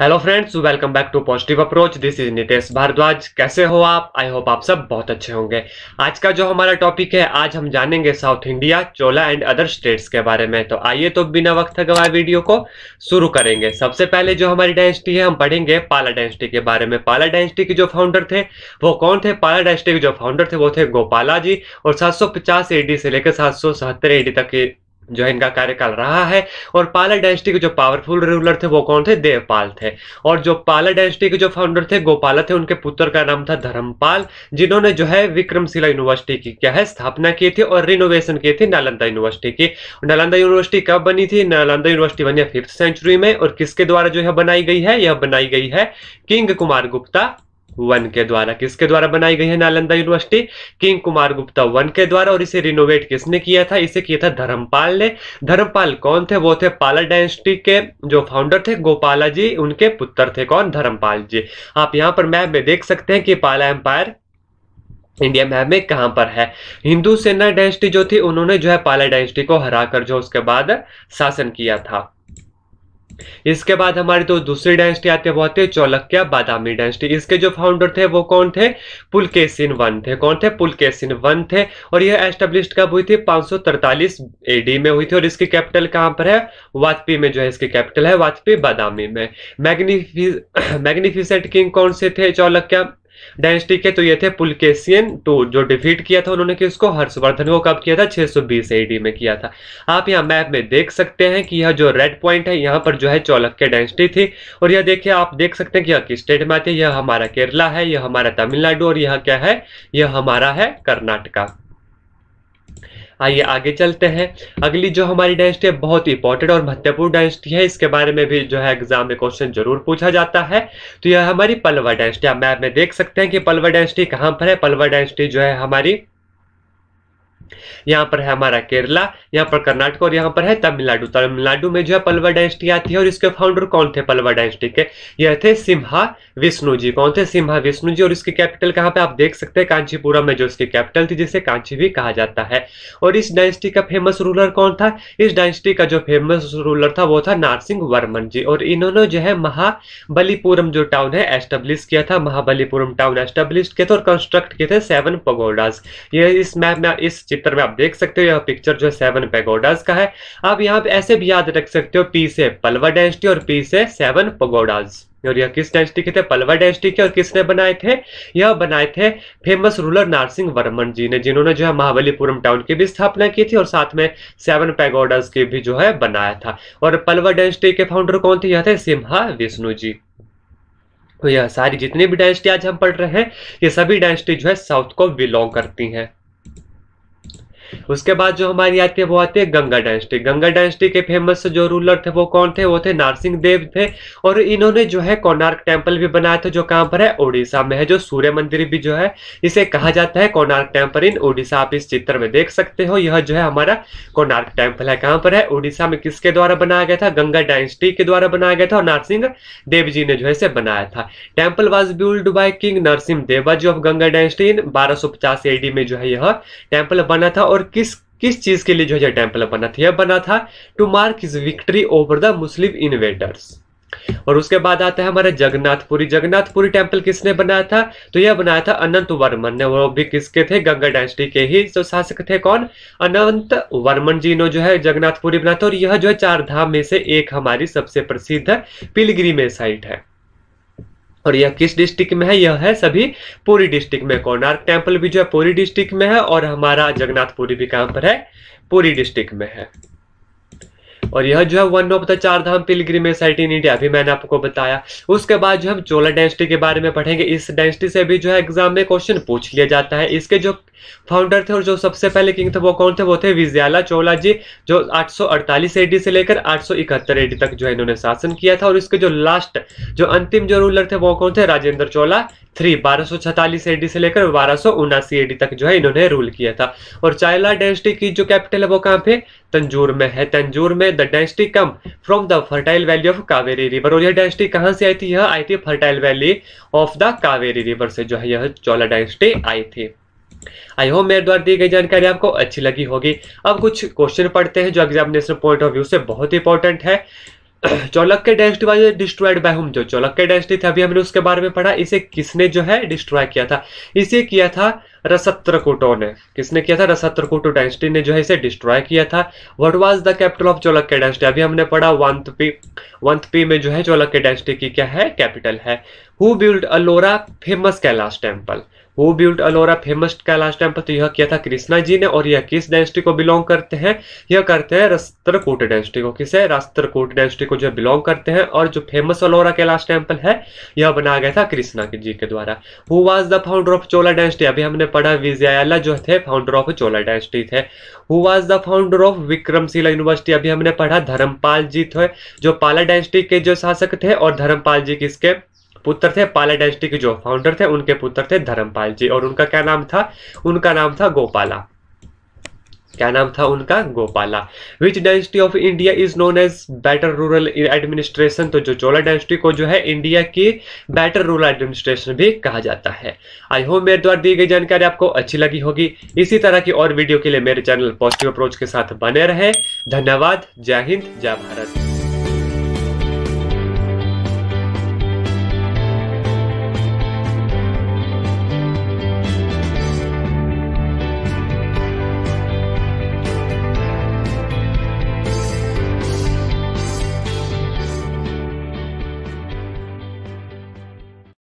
hello friends welcome back to positive approach this is Nitesh Bhardwaj कैसे हो आप आई होप आप सब बहुत अच्छे होंगे आज का जो हमारा टॉपिक है आज हम जानेंगे south India Chola and other states के बारे में तो आइए तो बिना वक्त गवाए वीडियो को शुरू करेंगे सबसे पहले जो हमारी डायनेस्टी है हम पढ़ेंगे पाला डायनेस्टी के बारे में पाला डायनेस्टी के जो फाउंडर थे वो कौन थे पाला डायनेस्टी के जो फाउंडर थे वो थे गोपाला जी और सात सौ से लेकर सात सौ तक जो है इनका कार्यकाल रहा है और पालर डायनेस्टी के जो पावरफुल रूलर थे वो कौन थे देवपाल थे और जो पालर डायनेस्टी के जो फाउंडर थे गोपाला थे उनके पुत्र का नाम था धर्मपाल जिन्होंने जो है विक्रमशिला यूनिवर्सिटी की क्या है स्थापना की थी और रिनोवेशन की थी नालंदा यूनिवर्सिटी की नालंदा यूनिवर्सिटी कब बनी थी नालंदा यूनिवर्सिटी बनी फिफ्थ सेंचुरी में और किसके द्वारा जो है बनाई गई है यह बनाई गई है किंग कुमार गुप्ता वन के द्वारा किसके द्वारा बनाई गई है Nalanda university king Kumar Gupta one के द्वारा और इसे रिनोवेट किसने किया था इसे किया था धर्मपाल ने धर्मपाल कौन थे वो थे पाला डायनेस्टी के जो फाउंडर थे गोपाला जी उनके पुत्र थे कौन धर्मपाल जी आप यहां पर मैप में देख सकते हैं कि पाला एम्पायर इंडिया मैप में कहां पर है हिंदू सेना डायनेस्टी जो थी उन्होंने जो है पाला डायनेस्टी को हराकर जो उसके बाद शासन किया था इसके बाद हमारी तो दूसरी डायनेस्टी आती है वो आती है चौलक्या बादामी डायनेस्टी इसके जो फाउंडर थे वो कौन थे पुलकेसिन वन थे कौन थे पुलकेसिन वन थे और यह एस्टेब्लिश कब हुई थी पांच एडी में हुई थी और इसकी कैपिटल कहां पर है वाजपेयी में जो है इसकी कैपिटल है वाजपेयी बादामी में मैग्निफिसेंट किंग कौन से थे चौलक्या डायनेस्टी के तो ये थे पुलकेशियन टू जो डिफीट किया था उन्होंने किसको हर्षवर्धन को कब किया था 620 एडी में किया था आप यहाँ मैप में देख सकते हैं कि यह जो रेड पॉइंट है यहाँ पर जो है चौलक के डायनेस्टी थी और यह देखिए आप देख सकते हैं कि यह किस स्टेट में आती है यह हमारा केरला है यह हमारा तमिलनाडु और यह क्या है यह हमारा है कर्नाटका आइए आगे चलते हैं अगली जो हमारी डायनेस्टी है बहुत इंपॉर्टेंट और महत्वपूर्ण डायनेस्टी है इसके बारे में भी जो है एग्जाम में क्वेश्चन जरूर पूछा जाता है तो यह हमारी पलवा डायनेस्टी आप मैप में देख सकते हैं कि पलवा डायनेस्टी कहाँ पर है पलवा डायनेस्टी जो है हमारी यहाँ पर है हमारा केरला यहाँ पर कर्नाटक और यहाँ पर है तमिलनाडु तमिलनाडु में जो है पलवा डायनेस्टी आती है और इसके फाउंडर कौन थे पलवा डायनेस्टी के यह थे सिम्हा विष्णु जी कौन थे सिम्हा विष्णु जी और इसकी कैपिटल कहाँ पे आप देख सकते हैं कांचीपुरम में जो इसकी कैपिटल थी जिसे कांची भी कहा जाता है और इस डायनेस्टी का फेमस रूलर कौन था इस डायनेस्टी का जो फेमस रूलर था वो था नारसिंह वर्मन जी और इन्होंने जो है महाबलीपुरम जो टाउन है एस्टेब्लिश किया था महाबलीपुरम टाउन एस्टेब्लिश किया था और कंस्ट्रक्ट किए थे सेवन पगोडाज ये इस मैप में इस चित्र में आप देख सकते हो यह पिक्चर जो है सेवन पेगोडाज का है आप यहाँ पे ऐसे भी याद रख सकते हो पी से पलवा डेंसिटी और पी से सेवन पगोडाज और यह किस डेंसिटी के थे पलवा डेंसिटी के और किसने बनाए थे यह बनाए थे फेमस रूलर नारसिंह वर्मन जी ने जिन्होंने जो है महाबलीपुरम टाउन की भी स्थापना की थी और साथ में सेवन पैगोडर्स के भी जो है बनाया था और पलवा डेंसिटी के फाउंडर कौन थे यह थे सिम्हा विष्णु जी तो यह सारी जितनी भी डायनेस्टी आज हम पढ़ रहे हैं ये सभी डायनेस्टी जो है साउथ को बिलोंग करती हैं उसके बाद जो हमारी आती है वो आती है गंगा डायनेस्टी गंगा डायनेस्टी के फेमस जो रूलर थे वो कौन थे वो थे नारसिंह देव थे और इन्होंने जो है कोणार्क टेम्पल भी बनाया था जो कहाँ पर है उड़ीसा में है जो सूर्य मंदिर भी जो है इसे कहा जाता है कोणार्क टेम्पल इन उड़ीसा आप इस चित्र में देख सकते हो यह जो है हमारा कोणार्क टेम्पल है कहाँ पर है उड़ीसा में किसके द्वारा बनाया गया था गंगा डायनेस्टी के द्वारा बनाया गया था और नारसिंह देव जी ने जो है इसे बनाया था temple was build by king Narasimha Deva ji of Ganga dynasty in बारह में जो है यह टेम्पल बना था और और किस किस चीज के लिए जो है टेम्पल बना था यह बना था to mark his victory over the Muslim invaders और उसके बाद आता है हमारा जगन्नाथपुरी जगन्नाथपुरी टेम्पल किसने बनाया था तो यह बनाया था अनंत वर्मन ने वो भी किसके थे गंगा डायनेस्टी के ही जो शासक थे कौन अनंत वर्मन जी ने जो है जगन्नाथपुरी बनाया था और यह जो है चार धाम में से एक हमारी सबसे प्रसिद्ध पिलग्रीमे साइट है और यह किस डिस्ट्रिक्ट में है यह है सभी पूरी डिस्ट्रिक्ट में कोणार्क टेम्पल भी जो है पूरी डिस्ट्रिक्ट में है और हमारा जगन्नाथपुरी भी कहां पर है पूरी डिस्ट्रिक्ट में है और यह जो है one of the Char Dham pilgrimage site in India अभी मैंने आपको बताया उसके बाद जो हम चोला डेंसिटी के बारे में पढ़ेंगे इस डेंसिटी से भी जो है एग्जाम में क्वेश्चन पूछ लिया जाता है इसके जो फाउंडर थे और जो सबसे पहले किंग थे वो कौन थे वो थे विजयाला चोला जी जो 848 एडी से लेकर 871 एडी तक जो है इन्होंने शासन किया था और इसके जो लास्ट जो अंतिम जो रूलर थे वो कौन थे राजेंद्र चोला थ्री बारह एडी से लेकर बारह एडी तक जो है इन्होंने रूल किया था और चाइला डेंसिटी की जो कैपिटल है वो कहाँ पे तंजूर में है तंजूर में the dynasty come from the fertile valley of Kaveri river और यह डेंसिटी कहाँ से आई थी यह आई थी fertile valley of the Kaveri river से जो है यह चौला डेंसिटी आई थी आई होप मेरे द्वारा दी गई जानकारी आपको अच्छी लगी होगी अब कुछ क्वेश्चन पढ़ते हैं जो एग्जामिनेशन पॉइंट ऑफ व्यू से बहुत इंपॉर्टेंट है चौलक Chalukya density was destroyed by whom जो चौलक के डेंसिटी था अभी हमने उसके बारे में पढ़ा इसे किसने जो है डिस्ट्रॉय किया था इसे किया था रसत्र कोटो ने किसने किया था रसत्र कोटो डेंसिटी ने जो है इसे डिस्ट्रॉय किया था what was the capital of Chalukya dynasty अभी हमने पढ़ा वंतपी वंतपी में जो है चौलक के डेंसिटी की क्या है कैपिटल है who build Ellora famous Kailash temple who build Ellora famous Kailash temple तो यह किया था कृष्णा जी ने और यह किस डेंसिटी को बिलोंग करते हैं यह करते हैं रास्त्रकूट डेंसिटी को किसे रास्त्रकूट डेंसिटी को जो बिलोंग करते हैं और जो फेमस अलोरा कैलाश टेम्पल है यह बनाया गया था कृष्णा जी के द्वारा who was the founder of Chola dynasty अभी हमने पढ़ा विजयाला जो थे फाउंडर ऑफ चोला डेंसिटी थे who was the founder of Vikramshila university अभी हमने पढ़ा धर्मपाल जी थे जो पाला डेंसिटी के जो शासक थे और धर्मपाल जी किसके पुत्र थे डायनेस्टी के जो फाउंडर थे उनके पुत्र थे धर्मपाल जी और उनका क्या नाम था उनका नाम था गोपाला क्या नाम था उनका Gopala which dynasty of India is known as better rural administration तो जो चोला डायनेस्टी को जो है इंडिया की बेटर रूरल एडमिनिस्ट्रेशन भी कहा जाता है आई होप मेरे द्वारा दी गई जानकारी आपको अच्छी लगी होगी इसी तरह की और वीडियो के लिए मेरे चैनल पॉजिटिव अप्रोच के साथ बने रहे धन्यवाद जय हिंद जय भारत